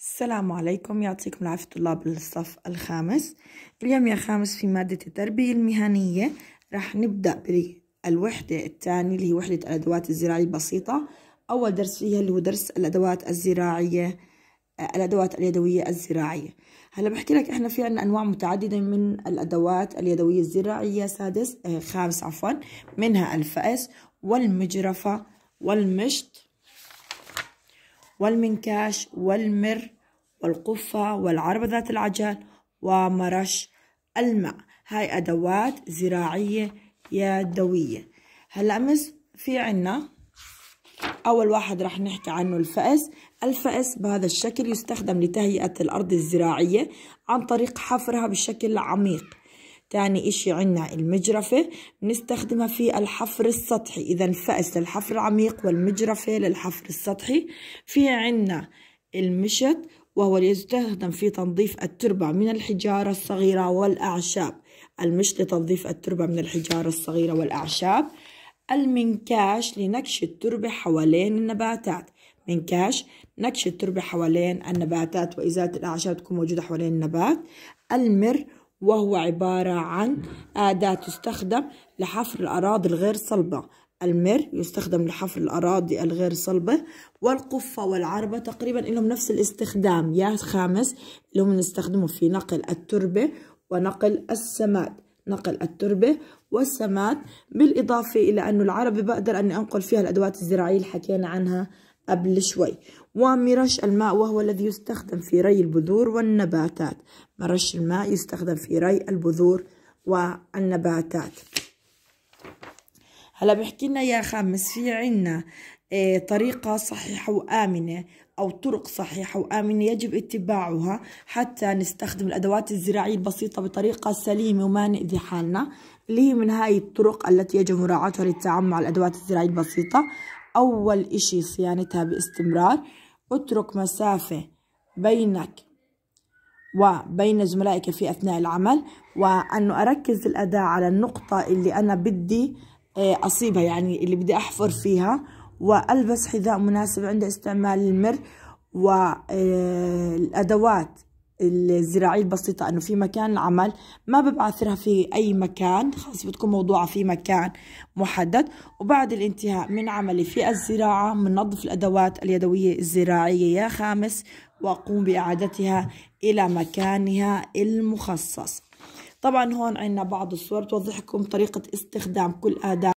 السلام عليكم يعطيكم العافية طلاب الصف الخامس اليوم يا خامس في مادة التربية المهنية راح نبدأ بالوحدة الثانية اللي هي وحدة الأدوات الزراعية البسيطة أول درس فيها اللي هو درس الأدوات الزراعية الأدوات اليدوية الزراعية هلا بحكي لك إحنا في عنا أنواع متعددة من الأدوات اليدوية الزراعية سادس آه، خامس عفوا منها الفأس والمجرفة والمشط والمنكاش والمر والقفة والعربة ذات العجل ومرش الماء هاي أدوات زراعية يدوية هلا أمس في عنا أول واحد رح نحكي عنه الفأس الفأس بهذا الشكل يستخدم لتهيئة الأرض الزراعية عن طريق حفرها بشكل عميق تاني إشي عنا المجرفة بنستخدمها في الحفر السطحي إذا الفأس للحفر العميق والمجرفة للحفر السطحي في عنا المشط وهو يستخدم في تنظيف التربة من الحجارة الصغيرة والأعشاب المشط لتنظيف التربة من الحجارة الصغيرة والأعشاب المنكاش لنكش التربة حوالين النباتات منكاش نكش التربة حوالين النباتات وإزالة الأعشاب تكون موجودة حوالين النبات المر وهو عبارة عن أداة تستخدم لحفر الأراضي الغير صلبة المر يستخدم لحفر الأراضي الغير صلبة والقفة والعربة تقريبا لهم نفس الاستخدام يا خامس اللي هم نستخدمه في نقل التربة ونقل السماد نقل التربة والسماد بالإضافة إلى أن العربة بقدر أني أنقل فيها الأدوات الزراعية اللي حكينا عنها قبل شوي ومرش الماء وهو الذي يستخدم في ري البذور والنباتات مرش الماء يستخدم في ري البذور والنباتات هلا بحكي لنا يا خامس في عنا آه، طريقة صحيحة وآمنة أو طرق صحيحة وآمنة يجب اتباعها حتى نستخدم الأدوات الزراعية البسيطة بطريقة سليمة وما نأذي حالنا اللي هي من هاي الطرق التي يجب مراعاتها للتعامل مع الأدوات الزراعية البسيطة أول إشي صيانتها باستمرار اترك مسافة بينك وبين زملائك في أثناء العمل وأنه أركز الأداء على النقطة اللي أنا بدي آه، أصيبها يعني اللي بدي أحفر فيها وألبس حذاء مناسب عند استعمال المر والأدوات آه، الزراعية البسيطة أنه في مكان العمل ما ببعثرها في أي مكان خلص بتكون موضوعة في مكان محدد وبعد الانتهاء من عملي في الزراعة منظف الأدوات اليدوية الزراعية يا خامس وأقوم بإعادتها إلى مكانها المخصص طبعا هون عنا بعض الصور توضحكم طريقة استخدام كل أداة